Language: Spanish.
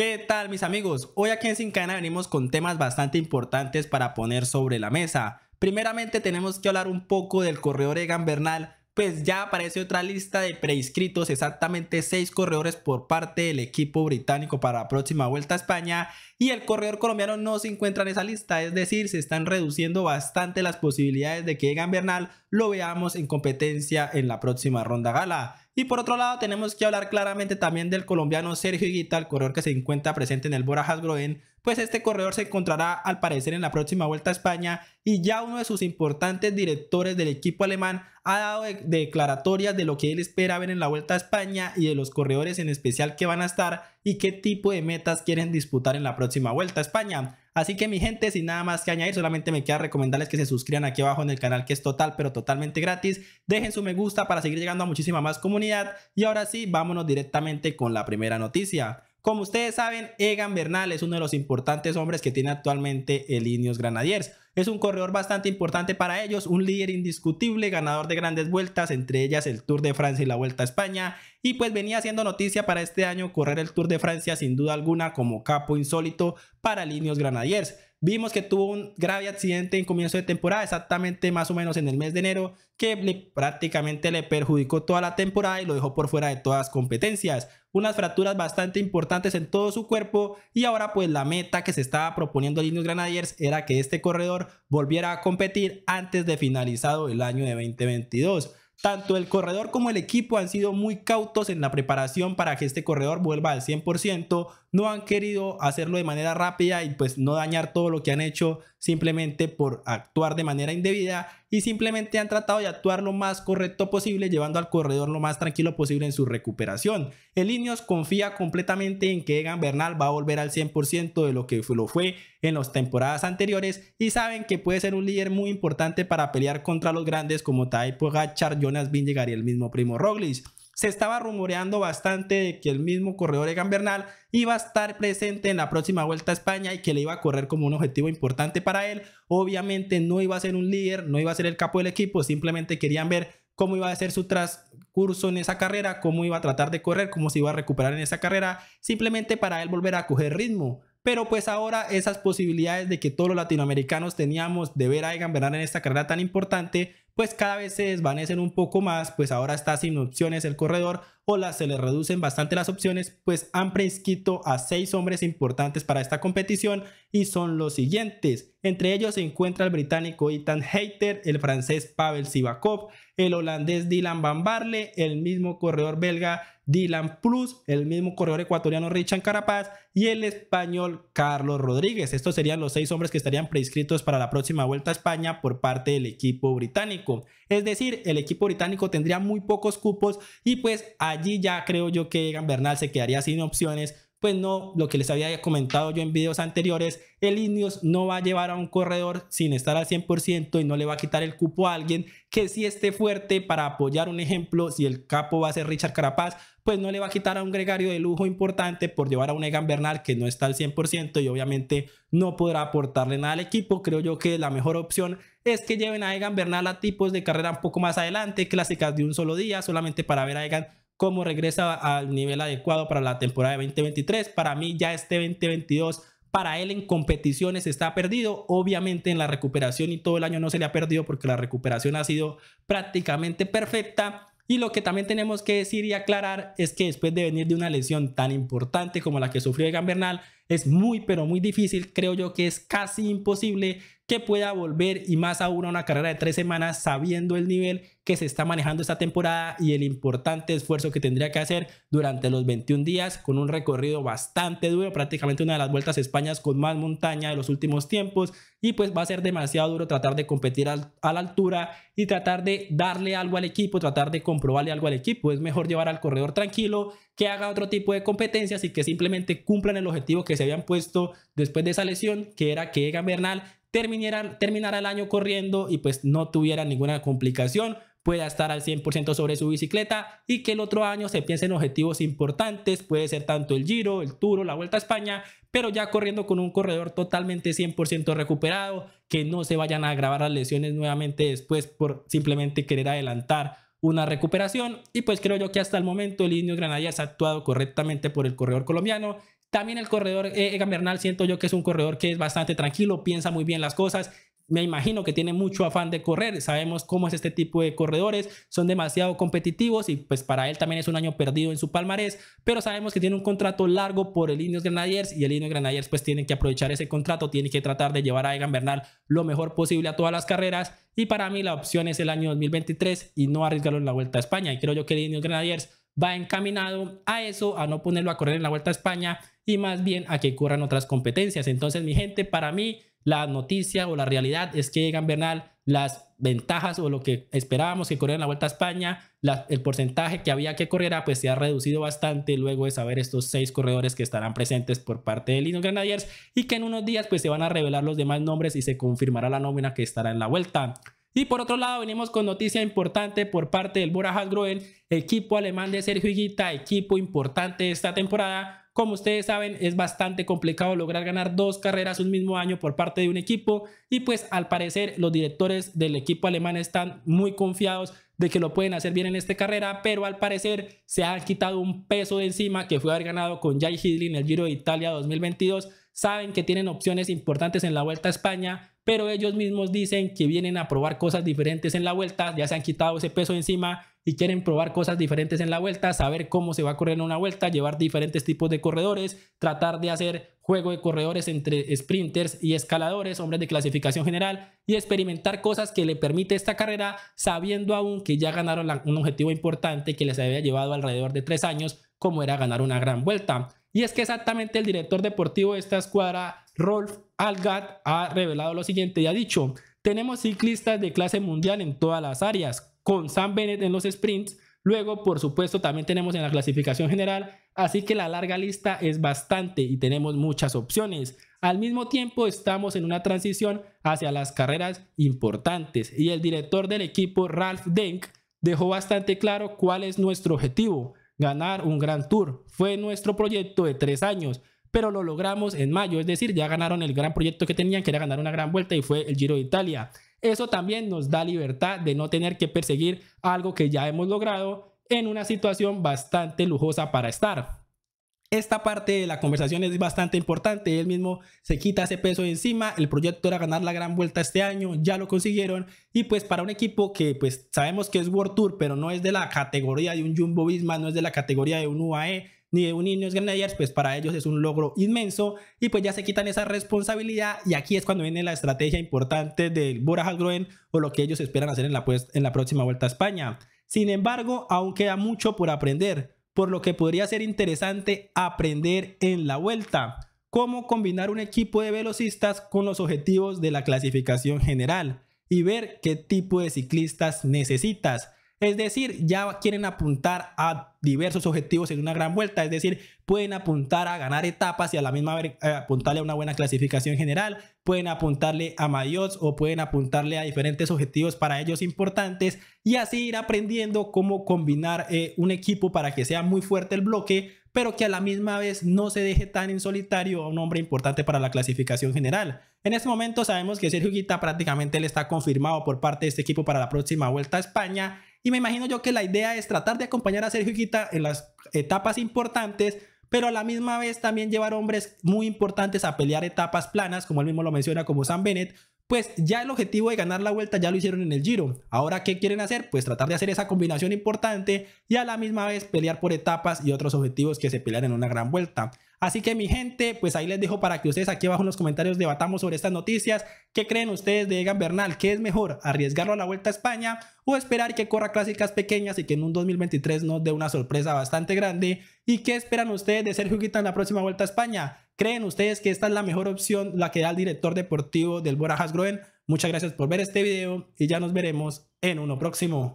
¿Qué tal mis amigos? Hoy aquí en Sin venimos con temas bastante importantes para poner sobre la mesa. Primeramente tenemos que hablar un poco del corredor Egan Bernal, pues ya aparece otra lista de preinscritos, exactamente 6 corredores por parte del equipo británico para la próxima Vuelta a España y el corredor colombiano no se encuentra en esa lista, es decir, se están reduciendo bastante las posibilidades de que Egan Bernal lo veamos en competencia en la próxima ronda gala. Y por otro lado, tenemos que hablar claramente también del colombiano Sergio Higuita, el corredor que se encuentra presente en el Bora Groen pues este corredor se encontrará al parecer en la próxima Vuelta a España y ya uno de sus importantes directores del equipo alemán ha dado declaratorias de lo que él espera ver en la Vuelta a España y de los corredores en especial que van a estar y qué tipo de metas quieren disputar en la próxima Vuelta a España. Así que mi gente, sin nada más que añadir, solamente me queda recomendarles que se suscriban aquí abajo en el canal que es total pero totalmente gratis. Dejen su me gusta para seguir llegando a muchísima más comunidad. Y ahora sí, vámonos directamente con la primera noticia. Como ustedes saben, Egan Bernal es uno de los importantes hombres que tiene actualmente el Ineos Granadiers, es un corredor bastante importante para ellos, un líder indiscutible, ganador de grandes vueltas, entre ellas el Tour de Francia y la Vuelta a España. Y pues venía haciendo noticia para este año correr el Tour de Francia sin duda alguna como capo insólito para Linios Granadiers. Vimos que tuvo un grave accidente en comienzo de temporada, exactamente más o menos en el mes de enero, que prácticamente le perjudicó toda la temporada y lo dejó por fuera de todas competencias. Unas fracturas bastante importantes en todo su cuerpo y ahora pues la meta que se estaba proponiendo Linus Granadiers era que este corredor volviera a competir antes de finalizado el año de 2022. Tanto el corredor como el equipo han sido muy cautos en la preparación para que este corredor vuelva al 100%. No han querido hacerlo de manera rápida y pues no dañar todo lo que han hecho simplemente por actuar de manera indebida y simplemente han tratado de actuar lo más correcto posible, llevando al corredor lo más tranquilo posible en su recuperación. El Ineos confía completamente en que Egan Bernal va a volver al 100% de lo que lo fue en las temporadas anteriores y saben que puede ser un líder muy importante para pelear contra los grandes como Taipo Gachar, Jonas Vingegaard y el mismo Primo Roglic se estaba rumoreando bastante de que el mismo corredor Egan Bernal iba a estar presente en la próxima Vuelta a España y que le iba a correr como un objetivo importante para él. Obviamente no iba a ser un líder, no iba a ser el capo del equipo, simplemente querían ver cómo iba a ser su transcurso en esa carrera, cómo iba a tratar de correr, cómo se iba a recuperar en esa carrera, simplemente para él volver a coger ritmo. Pero pues ahora esas posibilidades de que todos los latinoamericanos teníamos de ver a Egan Bernal en esta carrera tan importante, pues cada vez se desvanecen un poco más, pues ahora está sin opciones el corredor o las, se le reducen bastante las opciones, pues han prescrito a seis hombres importantes para esta competición y son los siguientes. Entre ellos se encuentra el británico Ethan Hayter, el francés Pavel Sivakov, el holandés Dylan Van Barle, el mismo corredor belga Dylan Plus, el mismo corredor ecuatoriano Richard Carapaz y el español Carlos Rodríguez. Estos serían los seis hombres que estarían preinscritos para la próxima vuelta a España por parte del equipo británico. Es decir, el equipo británico tendría muy pocos cupos y pues allí ya creo yo que Egan Bernal se quedaría sin opciones pues no, lo que les había comentado yo en videos anteriores, el indios no va a llevar a un corredor sin estar al 100% y no le va a quitar el cupo a alguien que sí esté fuerte para apoyar un ejemplo, si el capo va a ser Richard Carapaz, pues no le va a quitar a un gregario de lujo importante por llevar a un Egan Bernal que no está al 100% y obviamente no podrá aportarle nada al equipo. Creo yo que la mejor opción es que lleven a Egan Bernal a tipos de carrera un poco más adelante, clásicas de un solo día, solamente para ver a Egan cómo regresa al nivel adecuado para la temporada de 2023. Para mí ya este 2022 para él en competiciones está perdido. Obviamente en la recuperación y todo el año no se le ha perdido porque la recuperación ha sido prácticamente perfecta. Y lo que también tenemos que decir y aclarar es que después de venir de una lesión tan importante como la que sufrió Egan Bernal, es muy, pero muy difícil. Creo yo que es casi imposible que pueda volver y más aún a una carrera de tres semanas sabiendo el nivel que se está manejando esta temporada y el importante esfuerzo que tendría que hacer durante los 21 días con un recorrido bastante duro, prácticamente una de las vueltas a España con más montaña de los últimos tiempos y pues va a ser demasiado duro tratar de competir a la altura y tratar de darle algo al equipo, tratar de comprobarle algo al equipo. Es mejor llevar al corredor tranquilo, que haga otro tipo de competencias y que simplemente cumplan el objetivo que se habían puesto después de esa lesión, que era que Egan Bernal terminara, terminara el año corriendo y pues no tuviera ninguna complicación pueda estar al 100% sobre su bicicleta y que el otro año se piense en objetivos importantes, puede ser tanto el Giro, el Tour la Vuelta a España, pero ya corriendo con un corredor totalmente 100% recuperado, que no se vayan a agravar las lesiones nuevamente después por simplemente querer adelantar una recuperación y pues creo yo que hasta el momento el ya se ha actuado correctamente por el corredor colombiano también el corredor eh, Egan Bernal siento yo que es un corredor que es bastante tranquilo, piensa muy bien las cosas, me imagino que tiene mucho afán de correr. Sabemos cómo es este tipo de corredores, son demasiado competitivos y pues para él también es un año perdido en su palmarés, pero sabemos que tiene un contrato largo por el Ineos Grenadiers y el Ineos Grenadiers pues tienen que aprovechar ese contrato, tienen que tratar de llevar a Egan Bernal lo mejor posible a todas las carreras y para mí la opción es el año 2023 y no arriesgarlo en la Vuelta a España y creo yo que el Ineos Grenadiers va encaminado a eso, a no ponerlo a correr en la Vuelta a España y más bien a que corran otras competencias. Entonces, mi gente, para mí la noticia o la realidad es que llegan Bernal, las ventajas o lo que esperábamos que corriera en la Vuelta a España, el porcentaje que había que correr, ah, pues se ha reducido bastante luego de saber estos seis corredores que estarán presentes por parte de Lino Grenadiers y que en unos días pues se van a revelar los demás nombres y se confirmará la nómina que estará en la Vuelta. Y por otro lado, venimos con noticia importante por parte del Bora Hasgroen, equipo alemán de Sergio Higuita, equipo importante esta temporada. Como ustedes saben, es bastante complicado lograr ganar dos carreras un mismo año por parte de un equipo y pues al parecer los directores del equipo alemán están muy confiados de que lo pueden hacer bien en esta carrera, pero al parecer se ha quitado un peso de encima que fue haber ganado con Jai Hidley en el Giro de Italia 2022. Saben que tienen opciones importantes en la Vuelta a España, pero ellos mismos dicen que vienen a probar cosas diferentes en la vuelta, ya se han quitado ese peso encima y quieren probar cosas diferentes en la vuelta, saber cómo se va a correr en una vuelta, llevar diferentes tipos de corredores, tratar de hacer juego de corredores entre sprinters y escaladores, hombres de clasificación general y experimentar cosas que le permite esta carrera sabiendo aún que ya ganaron un objetivo importante que les había llevado alrededor de tres años cómo era ganar una gran vuelta. Y es que exactamente el director deportivo de esta escuadra, Rolf Algat, ha revelado lo siguiente y ha dicho, tenemos ciclistas de clase mundial en todas las áreas, con Sam Bennett en los sprints, luego por supuesto también tenemos en la clasificación general, así que la larga lista es bastante y tenemos muchas opciones. Al mismo tiempo estamos en una transición hacia las carreras importantes y el director del equipo, Ralph Denk, dejó bastante claro cuál es nuestro objetivo ganar un gran Tour. Fue nuestro proyecto de tres años, pero lo logramos en mayo, es decir, ya ganaron el gran proyecto que tenían, que era ganar una gran vuelta y fue el Giro de Italia. Eso también nos da libertad de no tener que perseguir algo que ya hemos logrado en una situación bastante lujosa para estar. Esta parte de la conversación es bastante importante. Él mismo se quita ese peso de encima. El proyecto era ganar la gran vuelta este año. Ya lo consiguieron. Y pues para un equipo que pues sabemos que es World Tour, pero no es de la categoría de un Jumbo Visma, no es de la categoría de un UAE, ni de un Ineos Grenadiers, pues para ellos es un logro inmenso y pues ya se quitan esa responsabilidad y aquí es cuando viene la estrategia importante del Bora Groen. o lo que ellos esperan hacer en la, pues, en la próxima Vuelta a España. Sin embargo, aún queda mucho por aprender por lo que podría ser interesante aprender en la vuelta cómo combinar un equipo de velocistas con los objetivos de la clasificación general y ver qué tipo de ciclistas necesitas es decir, ya quieren apuntar a diversos objetivos en una gran vuelta, es decir, pueden apuntar a ganar etapas y a la misma vez eh, apuntarle a una buena clasificación general, pueden apuntarle a mayots o pueden apuntarle a diferentes objetivos para ellos importantes y así ir aprendiendo cómo combinar eh, un equipo para que sea muy fuerte el bloque pero que a la misma vez no se deje tan en solitario a un hombre importante para la clasificación general. En este momento sabemos que Sergio Guita prácticamente le está confirmado por parte de este equipo para la próxima vuelta a España y me imagino yo que la idea es tratar de acompañar a Sergio Guita en las etapas importantes pero a la misma vez también llevar hombres muy importantes a pelear etapas planas, como él mismo lo menciona, como Sam Bennett, pues ya el objetivo de ganar la vuelta ya lo hicieron en el Giro. Ahora, ¿qué quieren hacer? Pues tratar de hacer esa combinación importante y a la misma vez pelear por etapas y otros objetivos que se pelean en una gran vuelta. Así que mi gente, pues ahí les dejo para que ustedes aquí abajo en los comentarios debatamos sobre estas noticias. ¿Qué creen ustedes de Egan Bernal? ¿Qué es mejor, arriesgarlo a la vuelta a España o esperar que corra clásicas pequeñas y que en un 2023 nos dé una sorpresa bastante grande? ¿Y qué esperan ustedes de Sergio Guita en la próxima vuelta a España? ¿Creen ustedes que esta es la mejor opción, la que da el director deportivo del Bora Groen? Muchas gracias por ver este video y ya nos veremos en uno próximo.